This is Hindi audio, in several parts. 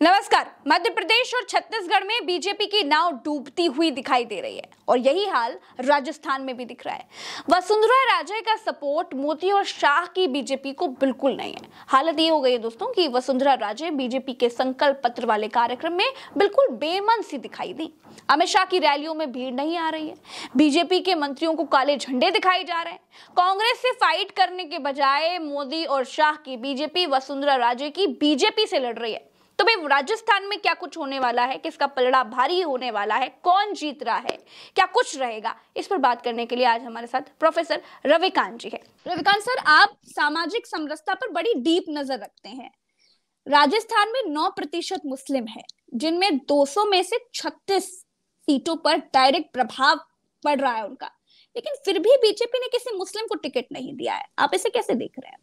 नमस्कार मध्य प्रदेश और छत्तीसगढ़ में बीजेपी की नाव डूबती हुई दिखाई दे रही है और यही हाल राजस्थान में भी दिख रहा है वसुंधरा राजे का सपोर्ट मोदी और शाह की बीजेपी को बिल्कुल नहीं है हालत ये हो गई है दोस्तों कि वसुंधरा राजे बीजेपी के संकल्प पत्र वाले कार्यक्रम में बिल्कुल बेमन सी दिखाई दी अमित शाह की रैलियों में भीड़ नहीं आ रही है बीजेपी के मंत्रियों को काले झंडे दिखाई जा रहे हैं कांग्रेस से फाइट करने के बजाय मोदी और शाह की बीजेपी वसुंधरा राजे की बीजेपी से लड़ रही है तो भाई राजस्थान में क्या कुछ होने वाला है किसका पलड़ा भारी होने वाला है कौन जीत रहा है क्या कुछ रहेगा इस पर बात करने के लिए आज हमारे साथ प्रोफेसर रविकांत जी है रविकांत सर आप सामाजिक समरसता पर बड़ी डीप नजर रखते हैं राजस्थान में नौ प्रतिशत मुस्लिम है जिनमें 200 में से 36 सीटों पर डायरेक्ट प्रभाव पड़ रहा है उनका लेकिन फिर भी बीजेपी ने किसी मुस्लिम को टिकट नहीं दिया है आप इसे कैसे देख रहे हैं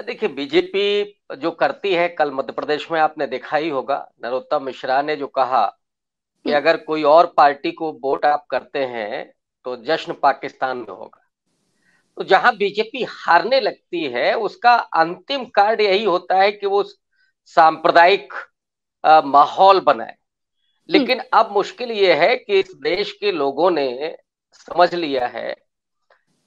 देखिए बीजेपी जो करती है कल मध्य प्रदेश में आपने देखा ही होगा नरोत्तम मिश्रा ने जो कहा कि हम्म। अगर कोई और पार्टी को वोट आप करते हैं तो जश्न पाकिस्तान में होगा तो जहां बीजेपी हारने लगती है उसका अंतिम कार्ड यही होता है कि वो सांप्रदायिक माहौल बनाए हम्म। लेकिन अब मुश्किल ये है कि इस देश के लोगों ने समझ लिया है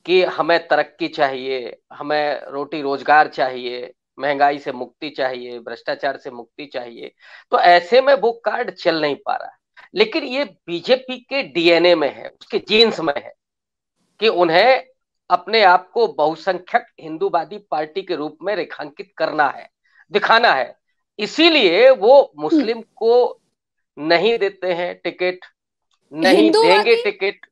कि हमें तरक्की चाहिए हमें रोटी रोजगार चाहिए महंगाई से मुक्ति चाहिए भ्रष्टाचार से मुक्ति चाहिए तो ऐसे में वो कार्ड चल नहीं पा रहा लेकिन ये बीजेपी के डीएनए में है उसके जीन्स में है कि उन्हें अपने आप को बहुसंख्यक हिंदूवादी पार्टी के रूप में रेखांकित करना है दिखाना है इसीलिए वो मुस्लिम को नहीं देते हैं टिकट नहीं देंगे टिकट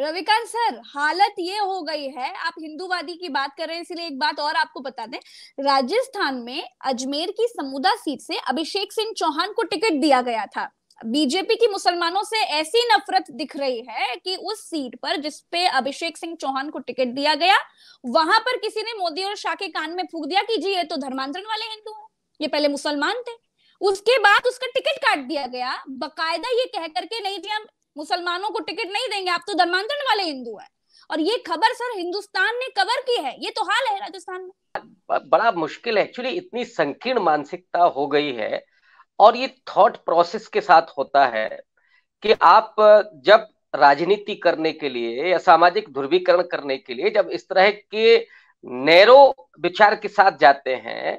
रविकांत सर हालत ये हो गई है आप हिंदूवादी की बात कर रहे हैं इसलिए एक बात और आपको बता दें राजस्थान में अजमेर की समुदा सीट से अभिषेक सिंह चौहान को टिकट दिया गया था बीजेपी की मुसलमानों से ऐसी नफरत दिख रही है कि उस सीट पर जिसपे अभिषेक सिंह चौहान को टिकट दिया गया वहां पर किसी ने मोदी और शाह के कान में फूक दिया कि जी ये तो धर्मांतरण वाले हिंदू हैं ये पहले मुसलमान थे उसके बाद उसका टिकट काट दिया गया बकायदा ये कह करके नहीं जी हम मुसलमानों को टिकट नहीं देंगे आप तो धर्मांतरण वाले हिंदू हैं और ये खबर सर हिंदुस्तान ने कवर की है ये तो हाल है राजस्थान में बड़ा मुश्किल है एक्चुअली इतनी संकीर्ण मानसिकता हो गई है और ये थॉट प्रोसेस के साथ होता है कि आप जब राजनीति करने के लिए या सामाजिक ध्रुवीकरण करने के लिए जब इस तरह के नैरो विचार के साथ जाते हैं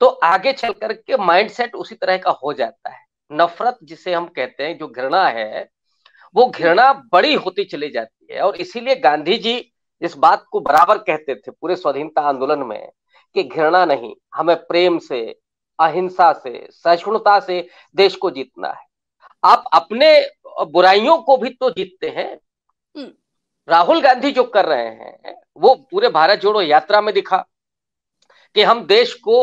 तो आगे चल करके माइंडसेट उसी तरह का हो जाता है नफरत जिसे हम कहते हैं जो घृणा है वो घृणा बड़ी होती चली जाती है और इसीलिए गांधी जी इस बात को बराबर कहते थे पूरे स्वाधीनता आंदोलन में कि घृणा नहीं हमें प्रेम से अहिंसा से सहिष्णुता से देश को जीतना है आप अपने बुराइयों को भी तो जीतते हैं हम्म। राहुल गांधी जो कर रहे हैं वो पूरे भारत जोड़ो यात्रा में दिखा कि हम देश को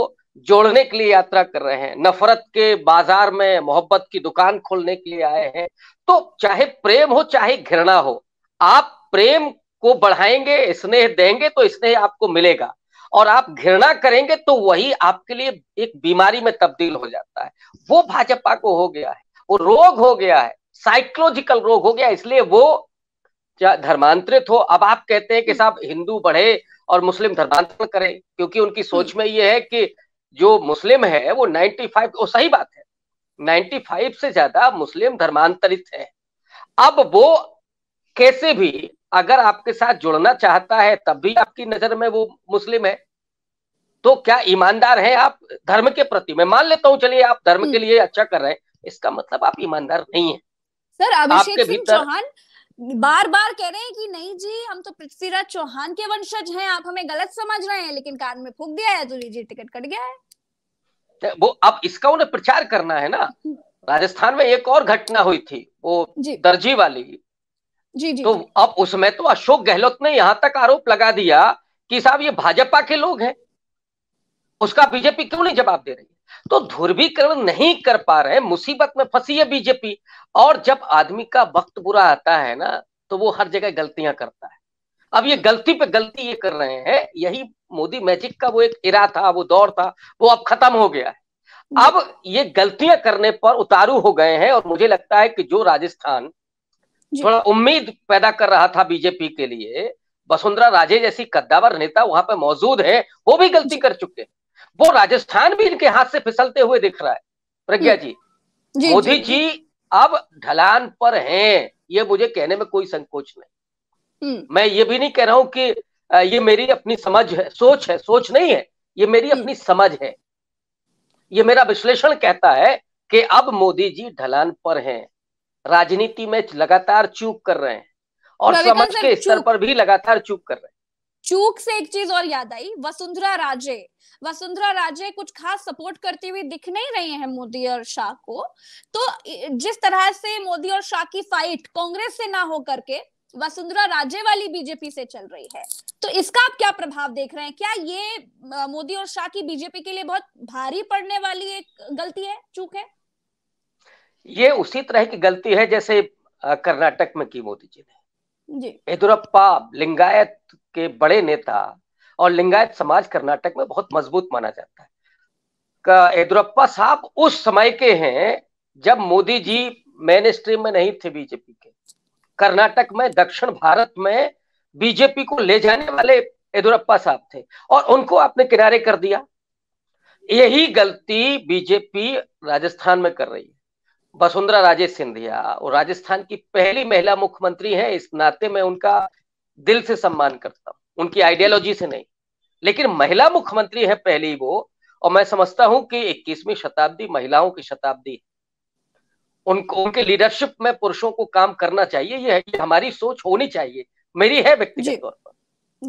जोड़ने के लिए यात्रा कर रहे हैं नफरत के बाजार में मोहब्बत की दुकान खोलने के लिए आए हैं तो चाहे प्रेम हो चाहे घृणा हो आप प्रेम को बढ़ाएंगे स्नेह देंगे तो स्नेह आपको मिलेगा और आप घृणा करेंगे तो वही आपके लिए एक बीमारी में तब्दील हो जाता है वो भाजपा को हो गया है वो रोग हो गया है साइकोलॉजिकल रोग हो गया इसलिए वो धर्मांतरित हो अब आप कहते हैं कि साहब हिंदू बढ़े और मुस्लिम धर्मांतरण करें क्योंकि उनकी सोच में ये है कि जो मुस्लिम है वो 95 वो सही बात है 95 से ज्यादा मुस्लिम धर्मांतरित है अब वो कैसे भी अगर आपके साथ जुड़ना चाहता है तब भी आपकी नजर में वो मुस्लिम है तो क्या ईमानदार है आप धर्म के प्रति मैं मान लेता हूँ चलिए आप धर्म के हम्म। लिए अच्छा कर रहे हैं इसका मतलब आप ईमानदार नहीं है सर अभिषेक सिंह चौहान बार बार कह रहे हैं कि नहीं जी हम तो पृथ्वीराज चौहान के वंशज हैं आप हमें गलत समझ रहे हैं लेकिन कान में फूक दिया है तो लीजिए टिकट कट गया है तो वो अब इसका उन्हें प्रचार करना है ना राजस्थान में एक और घटना हुई थी वो दर्जी वाली जी जी तो जी. अब उसमें तो अशोक गहलोत ने यहाँ तक आरोप लगा दिया कि साहब ये भाजपा के लोग हैं उसका बीजेपी क्यों नहीं जवाब दे रही तो ध्रुवीकरण नहीं कर पा रहे मुसीबत में फंसी है बीजेपी और जब आदमी का वक्त बुरा आता है ना तो वो हर जगह गलतियां करता है अब ये गलती पे गलती ये कर रहे हैं यही मोदी मैजिक का वो एक इरा था वो दौर था वो अब खत्म हो गया है हम्म। अब ये गलतियां करने पर उतारू हो गए हैं और मुझे लगता है कि जो राजस्थान थोड़ा उम्मीद पैदा कर रहा था बीजेपी के लिए वसुंधरा राजे जैसी कद्दावर नेता वहां पर मौजूद है वो भी गलती कर चुके हैं वो राजस्थान भी इनके हाथ से फिसलते हुए दिख रहा है प्रज्ञा जी मोदी जी अब ढलान पर हैं ये मुझे कहने में कोई संकोच नहीं हम्म। मैं ये भी नहीं कह रहा हूं कि ये मेरी अपनी समझ है सोच है सोच नहीं है ये मेरी हम्म। अपनी समझ है ये मेरा विश्लेषण कहता है कि अब मोदी जी ढलान पर हैं राजनीति में लगातार चूक कर रहे हैं और समाज के स्तर पर भी लगातार चूक कर रहे हैं चूक से एक चीज और याद आई वसुंधरा राजे वसुंधरा राजे कुछ खास सपोर्ट करती हुई दिख नहीं रही हैं मोदी और शाह को तो जिस तरह से मोदी और शाह की फाइट कांग्रेस से ना हो करके वसुंधरा राजे वाली बीजेपी से चल रही है तो इसका आप क्या प्रभाव देख रहे हैं क्या ये मोदी और शाह की बीजेपी के लिए बहुत भारी पड़ने वाली एक गलती है चूक है ये उसी तरह की गलती है जैसे कर्नाटक में की मोदी जी ने येदुरप्पा लिंगायत के बड़े नेता और लिंगायत समाज कर्नाटक में बहुत मजबूत माना जाता है येदुरप्पा साहब उस समय के हैं जब मोदी जी मेन स्ट्रीम में नहीं थे बीजेपी के कर्नाटक में दक्षिण भारत में बीजेपी को ले जाने वाले येदुरप्पा साहब थे और उनको आपने किनारे कर दिया यही गलती बीजेपी राजस्थान में कर रही है वसुंधरा राजे सिंधिया और राजस्थान की पहली महिला मुख्यमंत्री हैं इस नाते में उनका दिल से सम्मान करता हूं उनकी आइडियोलॉजी से नहीं लेकिन महिला मुख्यमंत्री है पहली वो और मैं समझता हूं कि इक्कीसवीं शताब्दी महिलाओं की शताब्दी है उनको उनके लीडरशिप में पुरुषों को काम करना चाहिए ये, ये हमारी सोच होनी चाहिए मेरी है व्यक्तिगत तौर पर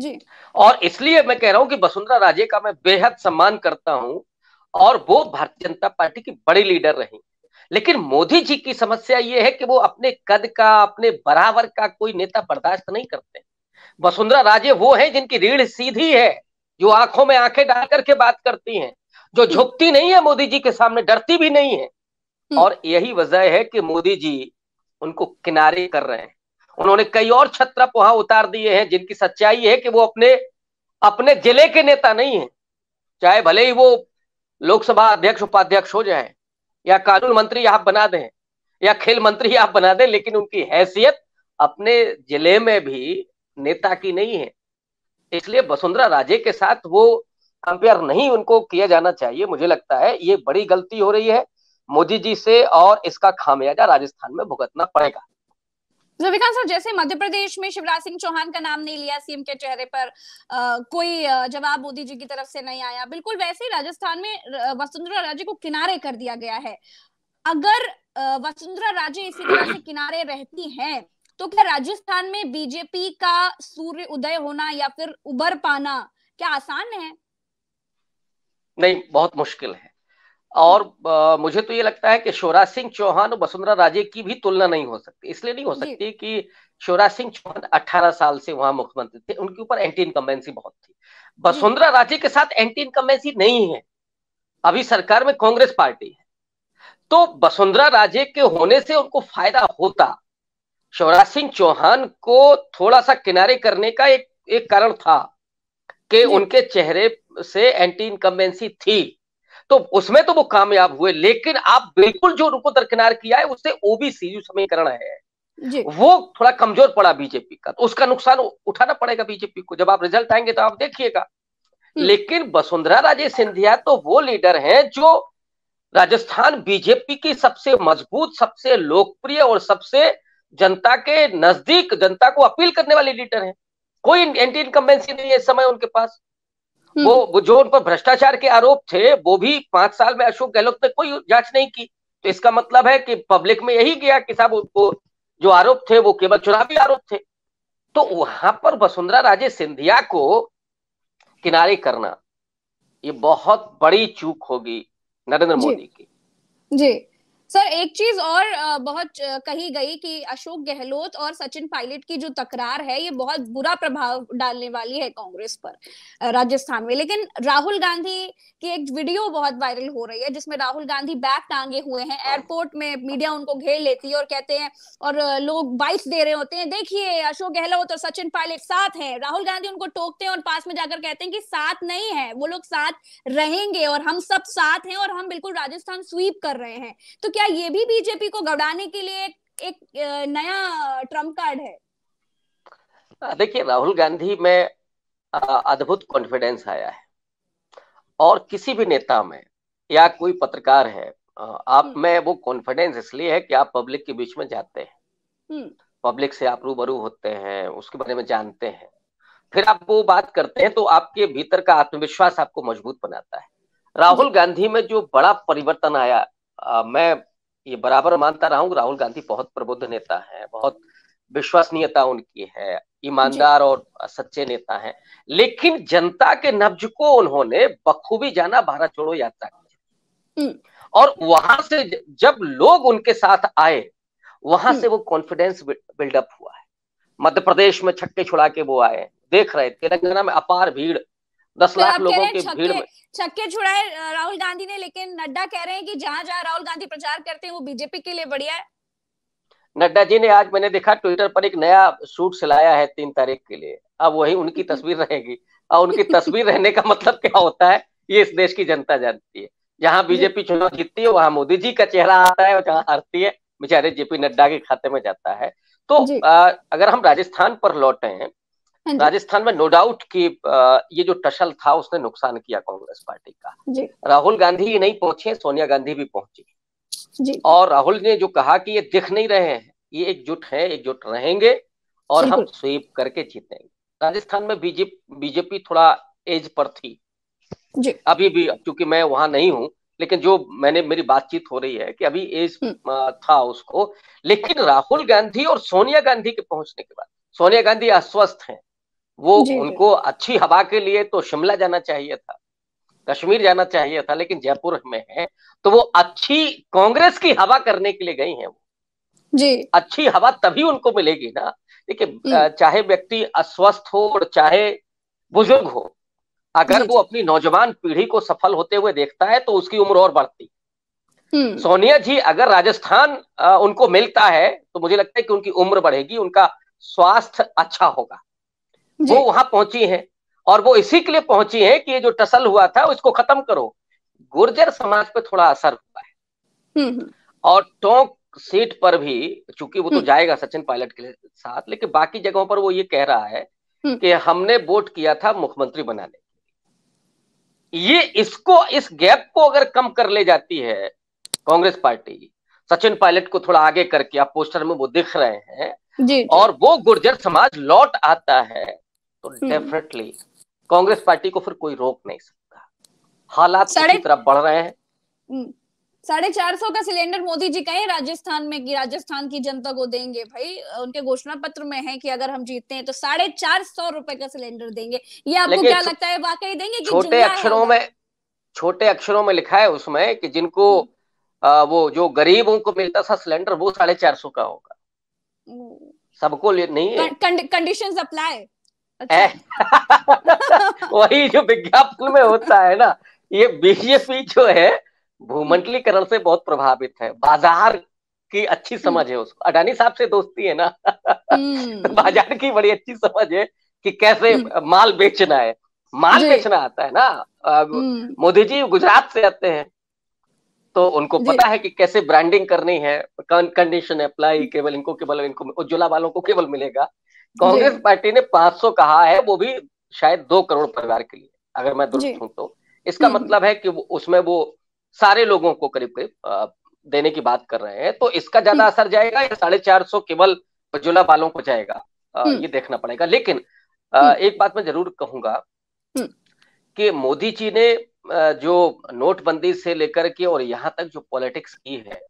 जी और इसलिए मैं कह रहा हूं कि वसुंधरा राजे का मैं बेहद सम्मान करता हूँ और वो भारतीय जनता पार्टी की बड़ी लीडर रही लेकिन मोदी जी की समस्या ये है कि वो अपने कद का अपने बराबर का कोई नेता बर्दाश्त नहीं करते वसुंधरा राजे वो है जिनकी रीढ़ सीधी है जो आंखों में आंखें डाल करके बात करती हैं जो झुकती नहीं है मोदी जी के सामने डरती भी नहीं है हम्म। और यही वजह है कि मोदी जी उनको किनारे कर रहे हैं उन्होंने कई और छत्रप वहां उतार दिए हैं जिनकी सच्चाई है कि वो अपने अपने जिले के नेता नहीं है चाहे भले ही वो लोकसभा अध्यक्ष उपाध्यक्ष हो जाए या कानून मंत्री आप बना दें या खेल मंत्री आप बना दें लेकिन उनकी हैसियत अपने जिले में भी नेता की नहीं है इसलिए वसुंधरा राजे के साथ वो कंपेयर नहीं उनको किया जाना चाहिए मुझे लगता है ये बड़ी गलती हो रही है मोदी जी से और इसका खामियाजा राजस्थान में भुगतना पड़ेगा विकास सर जैसे मध्य प्रदेश में शिवराज सिंह चौहान का नाम नहीं लिया सीएम के चेहरे पर आ, कोई जवाब मोदी जी की तरफ से नहीं आया बिल्कुल वैसे ही राजस्थान में वसुंधरा राजे को किनारे कर दिया गया है अगर वसुंधरा राजे इसी तरह से किनारे रहती हैं तो क्या राजस्थान में बीजेपी का सूर्य उदय होना या फिर उभर पाना क्या आसान है नहीं बहुत मुश्किल है और आ, मुझे तो ये लगता है कि शिवराज सिंह चौहान और वसुंधरा राजे की भी तुलना नहीं हो सकती इसलिए नहीं हो सकती कि शिवराज सिंह चौहान 18 साल से वहां मुख्यमंत्री थे उनके ऊपर एंटी इनकम्बेंसी बहुत थी वसुंधरा राजे के साथ एंटी इनकम्बेंसी नहीं है अभी सरकार में कांग्रेस पार्टी है तो वसुंधरा राजे के होने से उनको फायदा होता शिवराज सिंह चौहान को थोड़ा सा किनारे करने का एक एक कारण था कि हम्म। उनके चेहरे से एंटी इनकम्बेंसी थी तो उसमें तो वो कामयाब हुए लेकिन आप बिल्कुल जो उनको दरकिनार किया है उससे ओबीसी जो समीकरण है वो थोड़ा कमजोर पड़ा बीजेपी का तो उसका नुकसान उठाना पड़ेगा बीजेपी को जब आप रिजल्ट आएंगे तो आप देखिएगा हम्म। लेकिन वसुंधरा राजे सिंधिया तो वो लीडर हैं जो राजस्थान बीजेपी की सबसे मजबूत सबसे लोकप्रिय और सबसे जनता के नजदीक जनता को अपील करने वाले लीडर हैं कोई एंटी इनकम्बेंसी नहीं है इस समय उनके पास हम्म। वो, वो जो उन पर भ्रष्टाचार के आरोप थे वो भी पांच साल में अशोक गहलोत ने कोई जांच नहीं की तो इसका मतलब है कि पब्लिक में यही गया कि साहब उनको जो आरोप थे वो केवल चुनावी आरोप थे तो वहां पर वसुंधरा राजे सिंधिया को किनारे करना ये बहुत बड़ी चूक होगी नरेंद्र मोदी की जी सर एक चीज और बहुत कही गई कि अशोक गहलोत और सचिन पायलट की जो तकरार है ये बहुत बुरा प्रभाव डालने वाली है कांग्रेस पर राजस्थान में लेकिन राहुल गांधी की एक वीडियो बहुत वायरल हो रही है जिसमें राहुल गांधी बैग टांगे हुए हैं हाँ। एयरपोर्ट में मीडिया उनको घेर लेती है और कहते हैं और लोग बाइक दे रहे होते हैं देखिए अशोक गहलोत और सचिन पायलट साथ हैं राहुल गांधी उनको टोकते हैं और पास में जाकर कहते हैं कि साथ नहीं है वो लोग साथ रहेंगे और हम सब साथ हैं और हम बिल्कुल राजस्थान स्वीप कर रहे हैं तो क्या ये भी बीजेपी को गड़ाने के लिए एक, एक नया ट्रम्प कार्ड है देखिए राहुल गांधी में अद्भुत कॉन्फिडेंस आया है और किसी भी नेता में या कोई पत्रकार है आप हम्म। में वो कॉन्फिडेंस इसलिए है कि आप पब्लिक के बीच में जाते हैं पब्लिक हम्म। से आप रूबरू होते हैं उसके बारे में जानते हैं फिर आप वो बात करते हैं तो आपके भीतर का आत्मविश्वास आपको मजबूत बनाता है राहुल गांधी में जो बड़ा परिवर्तन आया आ, मैं ये बराबर मानता रहा हूँ राहुल गांधी बहुत प्रबुद्ध नेता है बहुत विश्वसनीयता उनकी है ईमानदार और सच्चे नेता हैं लेकिन जनता के नब्ज को उन्होंने बखूबी जाना भारत छोड़ो यात्रा की हम्म। और वहां से जब लोग उनके साथ आए वहां हम्म। से वो कॉन्फिडेंस बिल्डअप हुआ है मध्य प्रदेश में छक्के छुड़ा के वो आए देख रहे तेलंगाना में अपार भीड़ दस लाख लोगों की भीड़ में छक्के छुड़ाए राहुल गांधी ने लेकिन नड्डा कह रहे हैं कि जहां जहां राहुल गांधी प्रचार करते हैं वो बीजेपी के लिए बढ़िया है नड्डा जी ने आज मैंने देखा ट्विटर पर एक नया सूट सिलाया है तीन तारीख के लिए अब वही उनकी तस्वीर रहेगी और उनकी तस्वीर रहने का मतलब क्या होता है ये इस देश की जनता जानती है जहाँ बीजेपी चुनाव जीतती है वहां मोदी जी का चेहरा आता है और जहाँ हारती है बेचारे जेपी नड्डा के खाते में जाता है तो आ, अगर हम राजस्थान पर लौटे हैं हाँ राजस्थान में नो डाउट कि ये जो टशल था उसने नुकसान किया कांग्रेस पार्टी का राहुल गांधी ही नहीं पहुंचे सोनिया गांधी भी पहुंची जी। और राहुल ने जो कहा कि ये दिख नहीं रहे हैं ये एकजुट है एकजुट रहेंगे और हम स्वीप करके जीतेंगे राजस्थान में बीजेपी बीजेपी थोड़ा एज पर थी जी। अभी भी क्योंकि मैं वहां नहीं हूँ लेकिन जो मैंने मेरी बातचीत हो रही है कि अभी एज हम्म। था उसको लेकिन राहुल गांधी और सोनिया गांधी के पहुंचने के बाद सोनिया गांधी अस्वस्थ हैं वो उनको अच्छी हवा के लिए तो शिमला जाना चाहिए था कश्मीर जाना चाहिए था लेकिन जयपुर में है तो वो अच्छी कांग्रेस की हवा करने के लिए गई हैं वो जी अच्छी हवा तभी उनको मिलेगी ना देखिए हम्म। चाहे व्यक्ति अस्वस्थ हो और चाहे बुजुर्ग हो अगर वो अपनी नौजवान पीढ़ी को सफल होते हुए देखता है तो उसकी उम्र और बढ़ती हम्म। सोनिया जी अगर राजस्थान उनको मिलता है तो मुझे लगता है कि उनकी उम्र बढ़ेगी उनका स्वास्थ्य अच्छा होगा वो वहां पहुंची हैं और वो इसी के लिए पहुंची हैं कि ये जो टसल हुआ था उसको खत्म करो गुर्जर समाज पे थोड़ा असर हुआ है हम्म, हम्म। और टोंक सीट पर भी चूंकि वो तो हम्म। जाएगा सचिन पायलट के साथ लेकिन बाकी जगहों पर वो ये कह रहा है कि हमने वोट किया था मुख्यमंत्री बनाने ये इसको इस गैप को अगर कम कर ले जाती है कांग्रेस पार्टी सचिन पायलट को थोड़ा आगे करके आप पोस्टर में वो दिख रहे हैं जी, जी। और वो गुर्जर समाज लौट आता है तो hmm. डेफिनेटली कांग्रेस पार्टी को फिर कोई रोक नहीं सकता हालात की तरफ बढ़ रहे हैं hmm. साढ़े चार सौ का सिलेंडर मोदी जी कहें राजस्थान में कि राजस्थान की जनता को देंगे भाई उनके घोषणा पत्र में है कि अगर हम जीतते हैं तो साढ़े चार सौ रुपए का सिलेंडर देंगे ये आपको क्या लगता है वाकई देंगे छोटे अक्षरों में छोटे अक्षरों में लिखा है उसमें कि जिनको आ, hmm. वो जो गरीबों को मिलता था सिलेंडर वो साढ़े चार सौ का होगा सबको नहीं कंडीशन अप्लाई अच्छा। वही जो विज्ञापन में होता है ना ये बीजेपी जो है भूमंडलीकरण से बहुत प्रभावित है बाजार की अच्छी हम्म। समझ है उसको अडानी साहब से दोस्ती है ना हम्म। तो बाजार की बड़ी अच्छी समझ है कि कैसे हम्म। माल बेचना है माल बेचना आता है ना मोदी जी गुजरात से आते हैं तो उनको पता है कि कैसे ब्रांडिंग करनी है कंडीशन अप्लाई केवल इनको केवल इनको उज्ज्वला वालों को केवल मिलेगा कांग्रेस पार्टी ने 500 कहा है वो भी शायद दो करोड़ परिवार के लिए अगर मैं दुरुस्त हूँ तो इसका हम्म, हम्म। मतलब है कि उसमें वो सारे लोगों को करीब करीब देने की बात कर रहे हैं तो इसका ज्यादा असर जाएगा या साढ़े चार सौ केवल उज्ज्वला बालों को जाएगा हम्म। ये देखना पड़ेगा लेकिन एक बात मैं जरूर कहूंगा कि मोदी जी ने जो नोटबंदी से लेकर के और यहाँ तक जो पॉलिटिक्स की है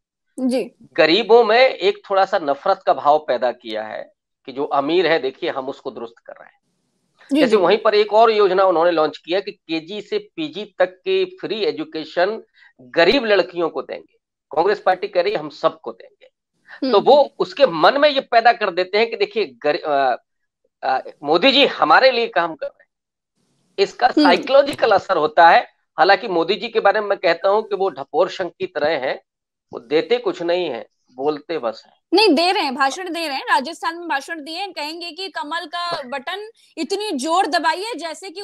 जी गरीबों में एक थोड़ा सा नफरत का भाव पैदा किया है कि जो अमीर है देखिए हम उसको दुरुस्त कर रहे हैं जैसे वहीं पर एक और योजना उन्होंने लॉन्च किया कि केजी से पीजी तक के फ्री एजुकेशन गरीब लड़कियों को देंगे कांग्रेस पार्टी कह रही है हम सबको देंगे हम्म। तो वो उसके मन में ये पैदा कर देते हैं कि देखिए मोदी जी हमारे लिए काम कर रहे हैं इसका साइकोलॉजिकल हम्म। असर होता है हालांकि मोदी जी के बारे में मैं कहता हूं कि वो ढपोर शंख की तरह हैं वो देते कुछ नहीं है बोलते बस है नहीं दे रहे हैं भाषण दे रहे हैं राजस्थान में भाषण दिए कहेंगे कि कमल का बटन इतनी जोर दबाइए जैसे कि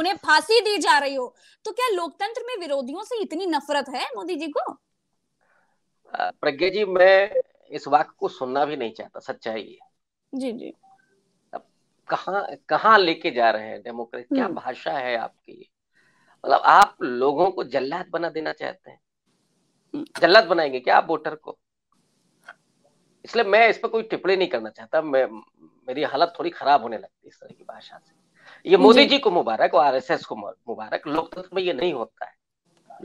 उन्हें फांसी दी जा रही हो तो क्या लोकतंत्र में विरोधियों से इतनी नफरत है मोदी जी को प्रज्ञा जी मैं इस वाक्य को सुनना भी नहीं चाहता सच्चाई है जी जी अब कहाँ लेके जा रहे हैं डेमोक्रेसी क्या हम्म। भाषा है आपकी मतलब आप लोगों को जल्लाद बना देना चाहते हैं हम्म। जल्लाद बनाएंगे क्या आप वोटर को इसलिए मैं इस पर कोई टिप्पणी नहीं करना चाहता मैं मेरी हालत थोड़ी खराब होने लगती है इस तरह की भाषा से ये मोदी जी को मुबारक और आरएसएस को मुबारक लोकतंत्र में ये नहीं होता है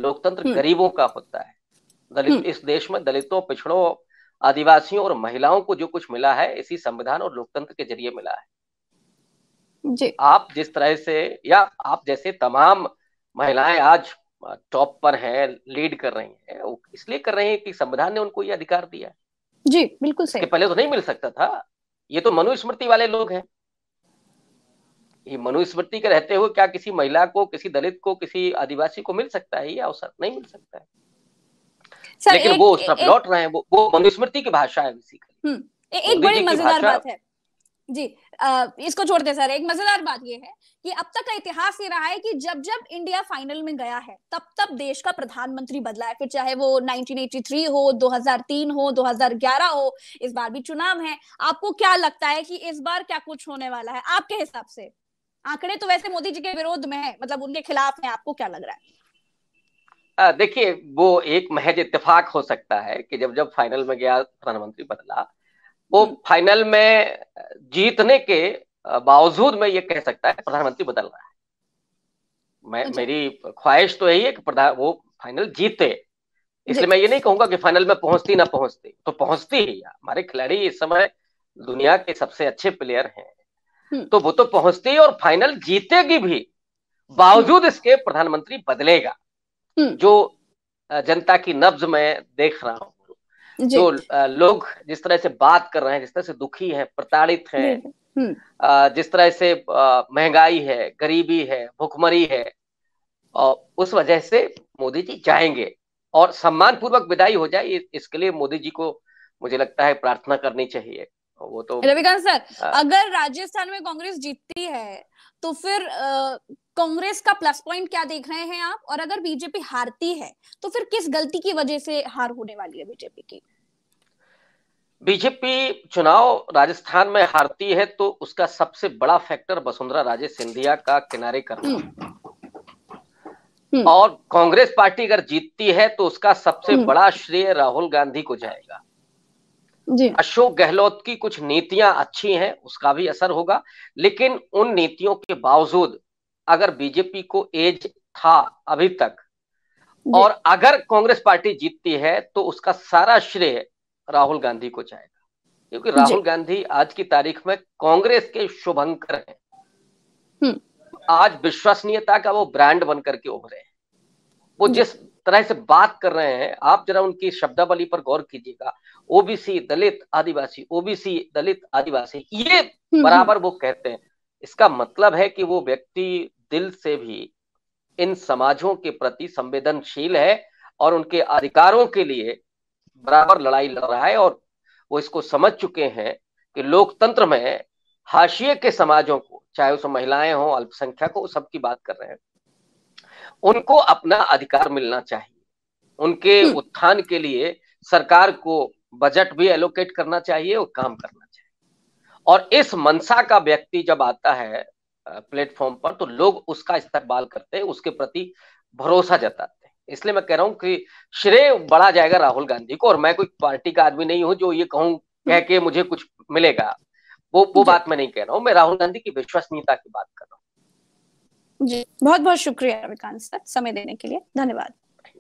लोकतंत्र हम्म। गरीबों का होता है दलित हम्म। इस देश में दलितों पिछड़ों आदिवासियों और महिलाओं को जो कुछ मिला है इसी संविधान और लोकतंत्र के जरिए मिला है जी आप जिस तरह से या आप जैसे तमाम महिलाएं आज टॉप पर हैं लीड कर रही हैं इसलिए कर रही हैं कि संविधान ने उनको ये अधिकार दिया है जी बिल्कुल सही पहले तो नहीं मिल सकता था ये तो मनुस्मृति वाले लोग हैं ये मनुस्मृति के रहते हुए क्या किसी महिला को किसी दलित को किसी आदिवासी को मिल सकता है ये अवसर नहीं मिल सकता है लेकिन एक, वो सब लौट रहे हैं वो वो मनुस्मृति की भाषा है बेसिकली हम्म, एक बड़ी मजेदार बात है जी इसको छोड़ते सर एक मजेदार बात यह है कि अब तक का इतिहास ये रहा है कि जब जब इंडिया फाइनल में गया है तब तब देश का प्रधानमंत्री बदला है फिर चाहे वो 1983 हो 2003 हो 2011 हो इस बार भी चुनाव है आपको क्या लगता है कि इस बार क्या कुछ होने वाला है आपके हिसाब से आंकड़े तो वैसे मोदी जी के विरोध में है मतलब उनके खिलाफ है आपको क्या लग रहा है देखिए वो एक महज इतफाक हो सकता है कि जब जब फाइनल में गया प्रधानमंत्री बदला वो फाइनल में जीतने के बावजूद मैं ये कह सकता है प्रधानमंत्री बदल रहा है मैं अच्छा। मेरी ख्वाहिश तो यही है कि प्रधान वो फाइनल जीते इसलिए मैं ये नहीं कहूंगा कि फाइनल में पहुंचती ना पहुंचती तो पहुंचती ही हमारे खिलाड़ी इस समय दुनिया के सबसे अच्छे प्लेयर हैं हम्म। तो वो तो पहुंचती है और फाइनल जीतेगी भी बावजूद हम्म। इसके प्रधानमंत्री बदलेगा हम्म। जो जनता की नब्ज में देख रहा हूं जो तो, लोग जिस तरह से बात कर रहे हैं जिस तरह से दुखी हैं प्रताड़ित हैं हम्म। जिस तरह से महंगाई है गरीबी है भुखमरी है और उस वजह से मोदी जी जाएंगे और सम्मान पूर्वक विदाई हो जाए इसके लिए मोदी जी को मुझे लगता है प्रार्थना करनी चाहिए वो तो रविकांत सर आ, अगर राजस्थान में कांग्रेस जीतती है तो फिर कांग्रेस का प्लस पॉइंट क्या देख रहे हैं आप और अगर बीजेपी हारती है तो फिर किस गलती की वजह से हार होने वाली है बीजेपी की बीजेपी चुनाव राजस्थान में हारती है तो उसका सबसे बड़ा फैक्टर वसुंधरा राजे सिंधिया का किनारे करना हम्म। हम्म। हम्म। और कांग्रेस पार्टी अगर जीतती है तो उसका सबसे बड़ा श्रेय राहुल गांधी को जाएगा अशोक गहलोत की कुछ नीतियां अच्छी हैं उसका भी असर होगा लेकिन उन नीतियों के बावजूद अगर बीजेपी को एज था अभी तक और अगर कांग्रेस पार्टी जीतती है तो उसका सारा श्रेय राहुल गांधी को जाएगा क्योंकि राहुल गांधी आज की तारीख में कांग्रेस के शुभंकर हैं हम्म। आज विश्वसनीयता का वो ब्रांड बन करके उभरे हैं वो जिस तरह से बात कर रहे हैं आप जरा उनकी शब्दावली पर गौर कीजिएगा ओबीसी दलित आदिवासी ओबीसी दलित आदिवासी ये हम्म, हम्म। बराबर वो कहते हैं इसका मतलब है कि वो व्यक्ति दिल से भी इन समाजों के प्रति संवेदनशील है और उनके अधिकारों के लिए बराबर लड़ाई लड़ रहा है और वो इसको समझ चुके हैं कि लोकतंत्र में हाशिए के समाजों को चाहे उसमें महिलाएं हों अल्पसंख्यक हो सबकी बात कर रहे हैं उनको अपना अधिकार मिलना चाहिए उनके हम्म। उत्थान के लिए सरकार को बजट भी एलोकेट करना चाहिए और काम करना चाहिए और इस मनसा का व्यक्ति जब आता है प्लेटफॉर्म पर तो लोग उसका इस्तेमाल करते हैं उसके प्रति भरोसा जताते इसलिए मैं कह रहा हूं कि श्रेय बढ़ा जाएगा राहुल गांधी को और मैं कोई पार्टी का आदमी नहीं हूं जो ये कहूं कह के मुझे कुछ मिलेगा वो वो बात मैं नहीं कह रहा हूँ मैं राहुल गांधी की विश्वसनीयता की बात कर रहा हूँ जी बहुत बहुत शुक्रिया रविकांत सर समय देने के लिए धन्यवाद